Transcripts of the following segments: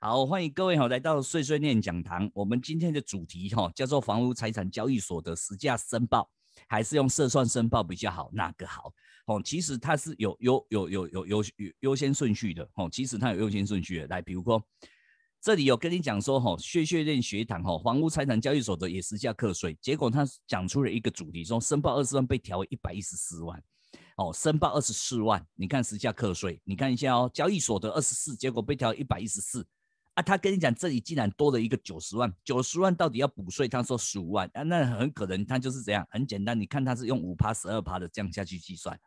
好，欢迎各位哈来到碎碎念讲堂。我们今天的主题哈叫做房屋财产交易所的实价申报，还是用社算申报比较好？哪个好？哦，其实它是有优有有有有有优优先顺序的哦。其实它有优先顺序的。来，比如说这里有跟你讲说哈碎碎念学堂哈房屋财产交易所的也实价课税，结果他讲出了一个主题说申报二十万被调为一百一十四万哦，申报二十四万，你看实价课税，你看一下哦，交易所的二十四，结果被调一百一十四。啊，他跟你讲，这里竟然多了一个九十万，九十万到底要补税？他说十五万啊，那很可能他就是这样？很简单，你看他是用五趴、十二趴的这样下去计算。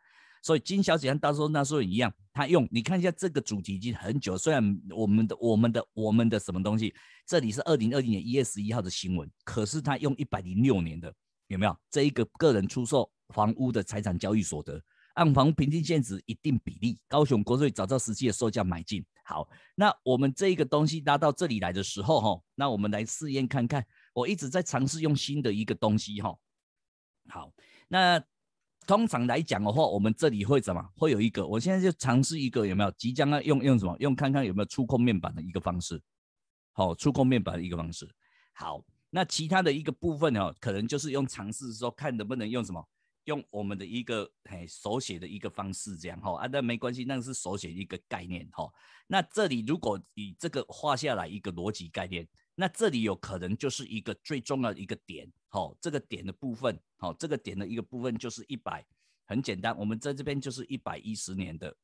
所以金小姐，到时候那时候一样，他用你看一下这个主题已经很久。虽然我们的、我们的、我们的什么东西，这里是二零二零年一月十一号的新闻，可是他用一百零六年的有没有？这一个个人出售房屋的财产交易所得，按房屋平均现值一定比例，高雄国税找到实际的售价买进。好，那我们这一个东西搭到这里来的时候，哈，那我们来试验看看。我一直在尝试用新的一个东西，哈。好，那通常来讲的话，我们这里会怎么？会有一个，我现在就尝试一个，有没有？即将要用用什么？用看看有没有触控面板的一个方式。好，触控面板的一个方式。好，那其他的一个部分呢？可能就是用尝试说看能不能用什么。用我们的一个嘿手写的一个方式这样哈啊，那没关系，那是手写一个概念哈。那这里如果以这个画下来一个逻辑概念，那这里有可能就是一个最重要的一个点哈。这个点的部分哈，这个点的一个部分就是一百，很简单，我们在这边就是一百一十年的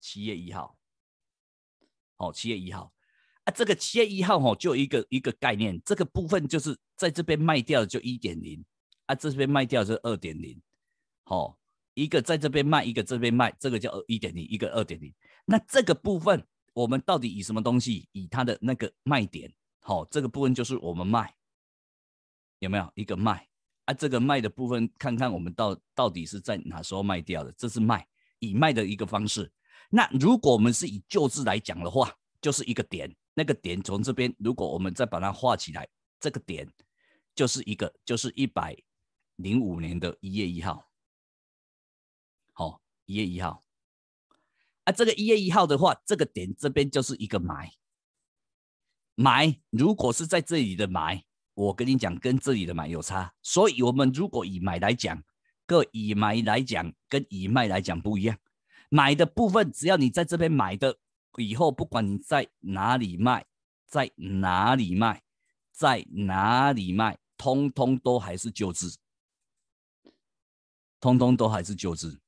七月一号，好，七月一号啊，这个七月一号哈，就一个一个概念，这个部分就是在这边卖掉就一点零。啊，这边卖掉是二点零，好，一个在这边卖，一个这边卖，这个叫一点零，一个二点零。那这个部分我们到底以什么东西？以它的那个卖点，好，这个部分就是我们卖，有没有一个卖？啊，这个卖的部分，看看我们到到底是在哪时候卖掉的，这是卖，以卖的一个方式。那如果我们是以旧字来讲的话，就是一个点，那个点从这边，如果我们再把它画起来，这个点就是一个，就是一百。零五年的一月一号，好，一月一号，啊，这个一月一号的话，这个点这边就是一个买，买如果是在这里的买，我跟你讲，跟这里的买有差，所以我们如果以买来讲，个以买来讲，跟以卖来讲不一样，买的部分只要你在这边买的，以后不管你在哪里卖，在哪里卖，在哪里卖，通通都还是旧资。通通都还是旧制。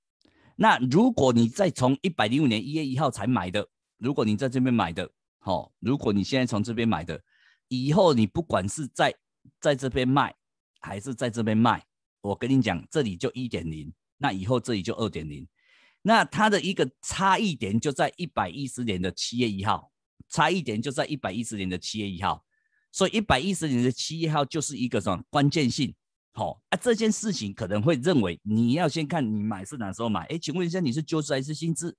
那如果你再从一百零五年一月一号才买的，如果你在这边买的，好，如果你现在从这边买的，以后你不管是在在这边卖还是在这边卖，我跟你讲，这里就一点零，那以后这里就二点零，那它的一个差一点就在一百一十年的七月一号，差一点就在一百一十年的七月一号，所以一百一十年的七月一号就是一个什么关键性。好啊，这件事情可能会认为你要先看你买是哪时候买。哎，请问一下，你是旧字还是新字？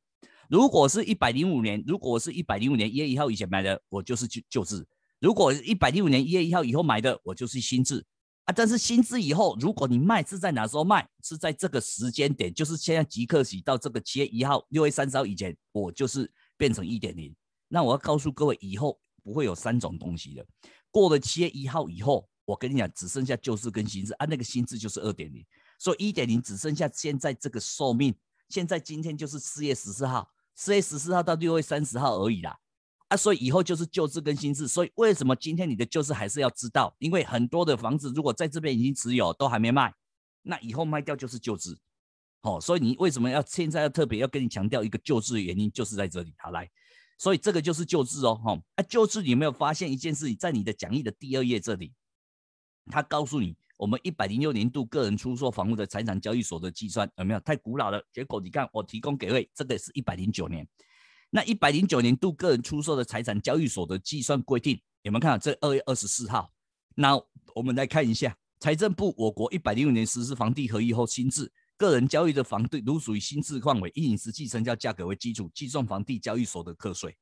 如果是一百零五年，如果是一百零五年一月一号以前买的，我就是旧旧字；如果是一百零五年一月一号以后买的，我就是新字。啊，但是新字以后，如果你卖是在哪时候卖？是在这个时间点，就是现在即刻起到这个七月一号六月三十号以前，我就是变成一点零。那我要告诉各位，以后不会有三种东西的。过了七月一号以后。我跟你讲，只剩下旧制跟新制啊，那个新制就是二点零，所以一点零只剩下现在这个寿命。现在今天就是四月十四号，四月十四号到六月三十号而已啦，啊，所以以后就是旧制跟新制，所以为什么今天你的旧制还是要知道？因为很多的房子如果在这边已经持有，都还没卖，那以后卖掉就是旧制。好，所以你为什么要现在要特别要跟你强调一个旧制的原因，就是在这里好，来。所以这个就是旧制哦，哈，啊，旧制你有没有发现一件事情？在你的讲义的第二页这里。他告诉你，我们一百零六年度个人出售房屋的财产交易所的计算有没有太古老了？结果你看，我提供给位这个是一百零九年。那一百零九年度个人出售的财产交易所的计算规定有没有看？这二月二十四号。那我们来看一下财政部，我国一百零六年实施房地合一后新制，个人交易的房对都属于新制范围，以实际成交价格为基础计算房地交易所的课税。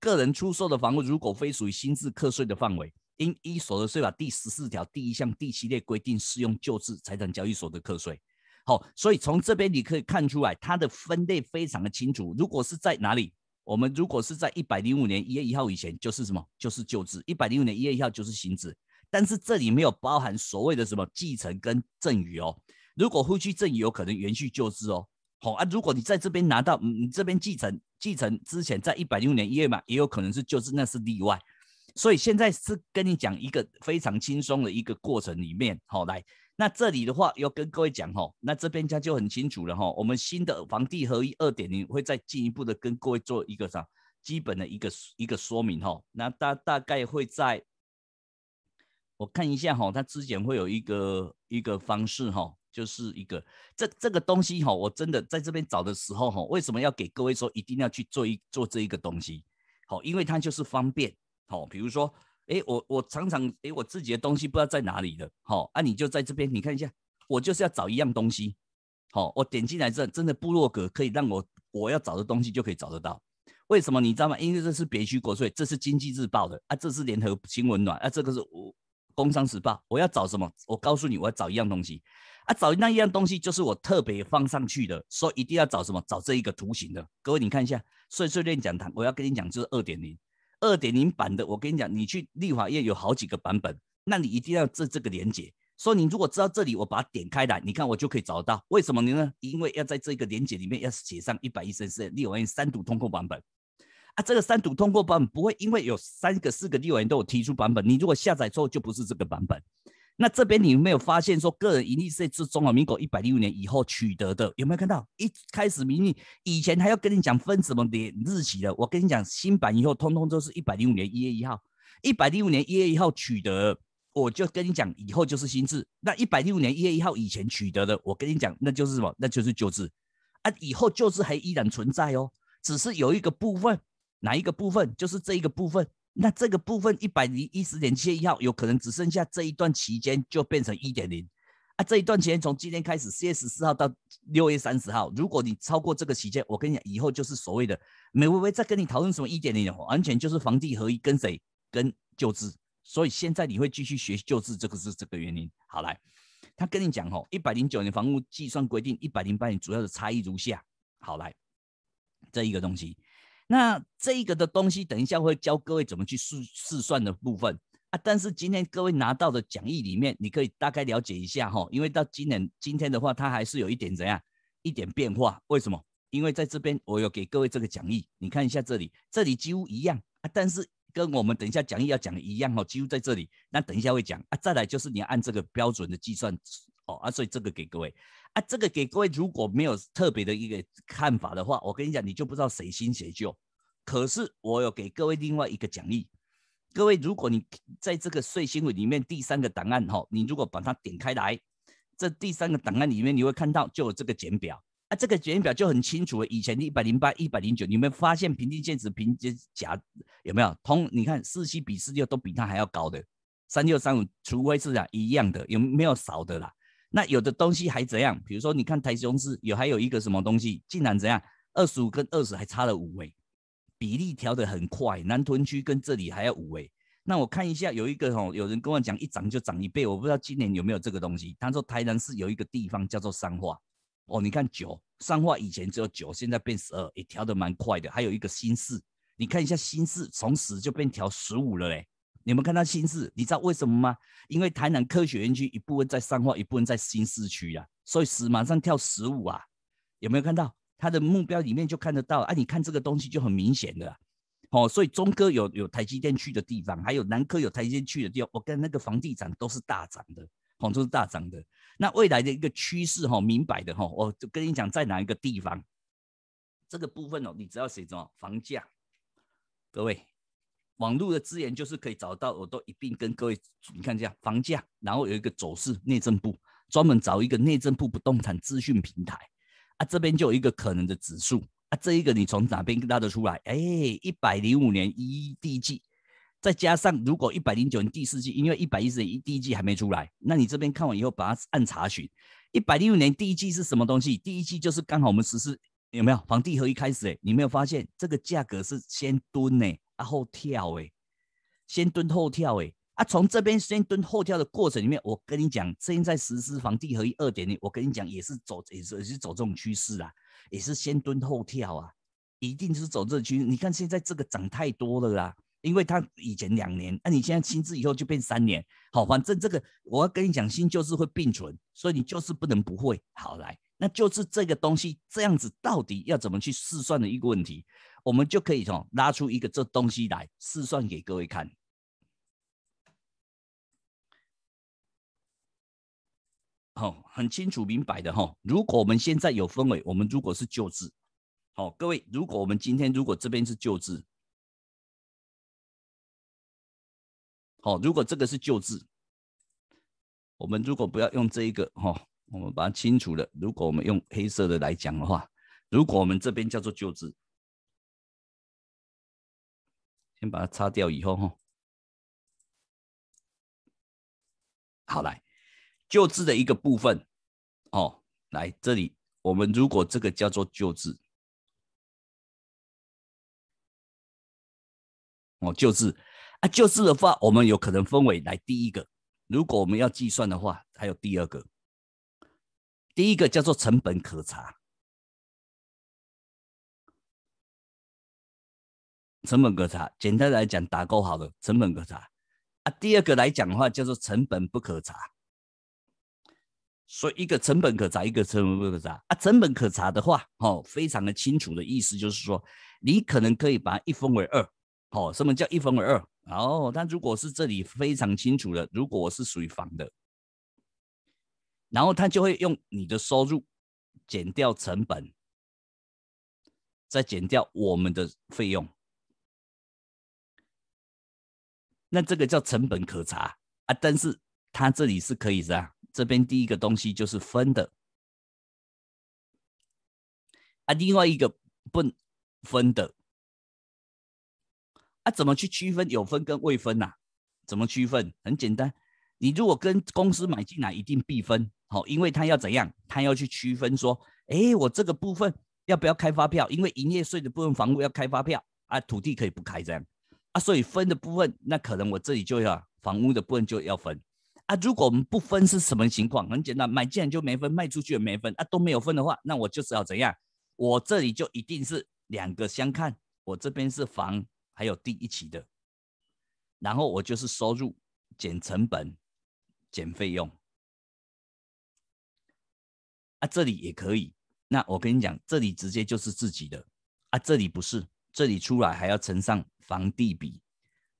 个人出售的房屋如果非属于新制课税的范围。因依所得税法第十四条第一项第七列规定，适用旧制财产交易所得课税。好，所以从这边你可以看出来，它的分类非常的清楚。如果是在哪里，我们如果是在一百零五年一月一号以前，就是什么？就是旧制。一百零五年一月一号就是新制。但是这里没有包含所谓的什么继承跟赠与哦。如果夫妻赠与，有可能延续旧制哦。好啊，如果你在这边拿到你这边继承，继承之前在一百零五年一月嘛，也有可能是旧制，那是例外。所以现在是跟你讲一个非常轻松的一个过程里面，好来，那这里的话要跟各位讲哈，那这边家就很清楚了哈。我们新的房地合一二点零会再进一步的跟各位做一个啥基本的一个一个说明哈。那大大概会在，我看一下哈，他之前会有一个一个方式哈，就是一个这这个东西哈，我真的在这边找的时候哈，为什么要给各位说一定要去做一做这一个东西？好，因为它就是方便。好，比如说，哎，我我常常哎，我自己的东西不知道在哪里了。好，那你就在这边，你看一下，我就是要找一样东西。好，我点进来这真的部落格，可以让我我要找的东西就可以找得到。为什么你知道吗？因为这是《别区国税》，这是《经济日报》的啊，这是《联合新闻》暖啊，这个是《我。工商时报》。我要找什么？我告诉你，我要找一样东西啊，找那一样东西就是我特别放上去的，说一定要找什么，找这一个图形的。各位，你看一下《碎碎念讲堂》，我要跟你讲就是二点零。二点零版的，我跟你讲，你去立法院有好几个版本，那你一定要这这个连接。说你如果知道这里，我把它点开来，你看我就可以找到。为什么呢？因为要在这个连接里面要写上一百一十四立法院三读通过版本。啊，这个三读通过版本不会，因为有三个、四个立法院都有提出版本，你如果下载之后就不是这个版本。那这边你有没有发现说，个人盈利税是中华民国一百零五年以后取得的，有没有看到？一开始民利以前还要跟你讲分什么年日期的，我跟你讲新版以后，通通都是一百零五年一月一号，一百零五年一月一号取得，我就跟你讲以后就是新制。那一百零五年一月一号以前取得的，我跟你讲那就是什么？那就是旧制啊，以后旧制还依然存在哦，只是有一个部分，哪一个部分？就是这一个部分。那这个部分一百零一十点七一号有可能只剩下这一段期间就变成一点零啊！这一段期间从今天开始四月十四号到六月三十号，如果你超过这个期间，我跟你讲，以后就是所谓的美微微在跟你讨论什么一点零，完全就是房地合一跟谁跟救治，所以现在你会继续学救治，这个是这个原因。好来，他跟你讲哦，一百零九年房屋计算规定，一百零八年主要的差异如下。好来，这一个东西。那这一个的东西，等一下会教各位怎么去试试算的部分啊。但是今天各位拿到的讲义里面，你可以大概了解一下哈。因为到今年今天的话，它还是有一点怎样，一点变化。为什么？因为在这边我有给各位这个讲义，你看一下这里，这里几乎一样啊。但是跟我们等一下讲义要讲的一样哈，几乎在这里。那等一下会讲啊。再来就是你按这个标准的计算哦啊，所以这个给各位。啊，这个给各位如果没有特别的一个看法的话，我跟你讲，你就不知道谁新谁旧。可是我有给各位另外一个奖励，各位如果你在这个税新会里面第三个档案哈，你如果把它点开来，这第三个档案里面你会看到就有这个简表，啊，这个简表就很清楚了。以前的一百零八、一百零九，你没发现平均线值、平均价，有没有？同你看四七比四六都比它还要高的，三六三五，除非是啊一样的，有没有少的啦？那有的东西还怎样？比如说，你看台中市有还有一个什么东西，竟然怎样？二十五跟二十还差了五位，比例调得很快。南屯区跟这里还要五位。那我看一下，有一个哦，有人跟我讲，一涨就涨一倍，我不知道今年有没有这个东西。他说台南市有一个地方叫做三化，哦，你看九，三化以前只有九，现在变十二，也调得蛮快的。还有一个新市，你看一下新市从十就变调十五了嘞。你们看到新市，你知道为什么吗？因为台南科学园区一部分在三化，一部分在新市区啊，所以十马上跳十五啊，有没有看到？他的目标里面就看得到啊，你看这个东西就很明显的，哦，所以中科有有台积电去的地方，还有南科有台积电去的地方，我跟那个房地产都是大涨的，哦，都是大涨的。那未来的一个趋势哈，明摆的哈，我就跟你讲在哪一个地方，这个部分哦，你只要写什么？房价，各位。网络的资源就是可以找到，我都一并跟各位，你看这样，房价，然后有一个走势，内政部专门找一个内政部不动产资讯平台，啊，这边就有一个可能的指数，啊，这一个你从哪边拉得出来？哎，一百零五年一第一季，再加上如果一百零九年第四季，因为一百一十年第一季还没出来，那你这边看完以后，把它按查询，一百零五年第一季是什么东西？第一季就是刚好我们实施。有没有房地合和一开始哎，你没有发现这个价格是先蹲呢，啊后跳哎，先蹲后跳哎，啊，从这边先蹲后跳的过程里面，我跟你讲，现在实施房地合一二点零，我跟你讲也是走也是也是走这种趋势啦，也是先蹲后跳啊，一定是走这趋势。你看现在这个涨太多了啦，因为它以前两年，那你现在亲自以后就变三年，好，反正这个我要跟你讲，新旧是会并存，所以你就是不能不会好来。那就是这个东西这样子到底要怎么去试算的一个问题，我们就可以从拉出一个这东西来试算给各位看。好，很清楚明白的哈。如果我们现在有分为，我们如果是旧字，好，各位，如果我们今天如果这边是旧字，好，如果这个是旧字，我们如果不要用这一个哈。我们把它清除了。如果我们用黑色的来讲的话，如果我们这边叫做旧字，先把它擦掉以后，哈，好来，救治的一个部分，哦，来这里，我们如果这个叫做救治，哦，救治啊，救治的话，我们有可能分为来第一个，如果我们要计算的话，还有第二个。第一个叫做成本可查，成本可查，简单来讲打勾好了，成本可查啊。第二个来讲的话叫做成本不可查，所以一个成本可查，一个成本不可查啊。成本可查的话，哦，非常的清楚的意思就是说，你可能可以把一分为二，哦，什么叫一分为二？哦，那如果是这里非常清楚的，如果我是属于房的。然后他就会用你的收入减掉成本，再减掉我们的费用，那这个叫成本可查啊。但是他这里是可以的啊。这边第一个东西就是分的啊，另外一个不分的啊，怎么去区分有分跟未分呢？怎么区分？很简单，你如果跟公司买进来，一定必分。好，因为他要怎样？他要去区分说，哎，我这个部分要不要开发票？因为营业税的部分房屋要开发票啊，土地可以不开这样啊。所以分的部分，那可能我这里就要房屋的部分就要分啊。如果我们不分是什么情况？很简单，买进来就没分，卖出去也没分啊，都没有分的话，那我就是要怎样？我这里就一定是两个相看，我这边是房还有地一起的，然后我就是收入减成本减费用。啊，这里也可以。那我跟你讲，这里直接就是自己的。啊，这里不是，这里出来还要乘上房地比，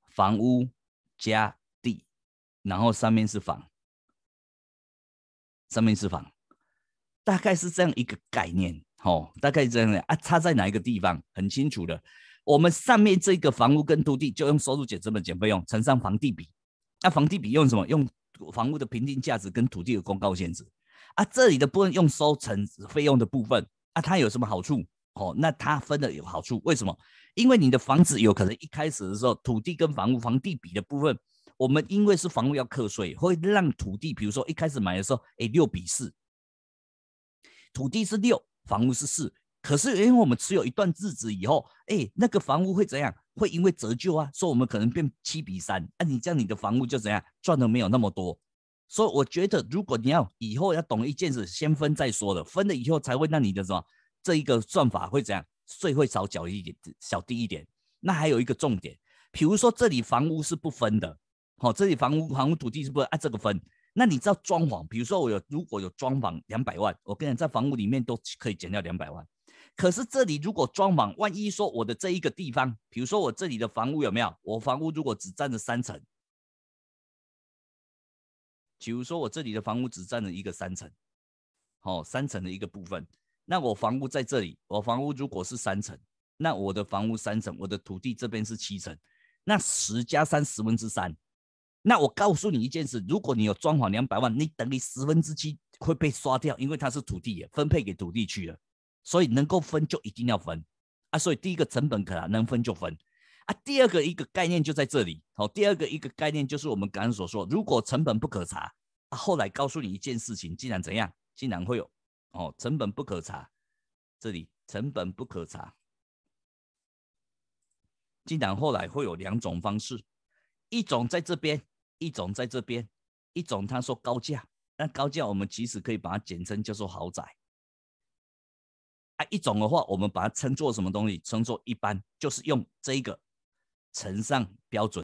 房屋加地，然后上面是房，上面是房，大概是这样一个概念。哦，大概是这样的。啊，差在哪一个地方？很清楚的。我们上面这个房屋跟土地，就用收入减成本减费用，乘上房地比。那房地比用什么？用房屋的评定价值跟土地的公告限制，啊，这里的部分用收成费用的部分啊，它有什么好处？哦，那它分的有好处，为什么？因为你的房子有可能一开始的时候，土地跟房屋房地比的部分，我们因为是房屋要课税，会让土地，比如说一开始买的时候，哎，六比四，土地是六，房屋是四。可是因为我们持有一段日子以后，哎，那个房屋会怎样？会因为折旧啊，说我们可能变七比三，啊，你这样你的房屋就怎样，赚的没有那么多。所以我觉得，如果你要以后要懂一件事，先分再说的，分了以后才会那你的什么这一个算法会怎样，税会少缴一点，小低一点。那还有一个重点，比如说这里房屋是不分的，好，这里房屋房屋土地是不按这个分。那你知道装潢？比如说我有如果有装潢两百万，我跟你在房屋里面都可以减掉两百万。可是这里如果装潢，万一说我的这一个地方，比如说我这里的房屋有没有？我房屋如果只占了三层。比如说我这里的房屋只占了一个三层，好三层的一个部分。那我房屋在这里，我房屋如果是三层，那我的房屋三层，我的土地这边是七层，那十加三十分之三。那我告诉你一件事，如果你有装潢两百万，你等于十分之七会被刷掉，因为它是土地也分配给土地去了，所以能够分就一定要分啊！所以第一个成本可能能分就分。第二个一个概念就在这里，好，第二个一个概念就是我们刚刚所说，如果成本不可查，啊，后来告诉你一件事情，竟然怎样，竟然会有哦，成本不可查，这里成本不可查，竟然后来会有两种方式，一种在这边，一种在这边，一种他说高价，那高价我们其实可以把它简称叫做豪宅，啊，一种的话我们把它称作什么东西？称作一般，就是用这一个。乘上标准。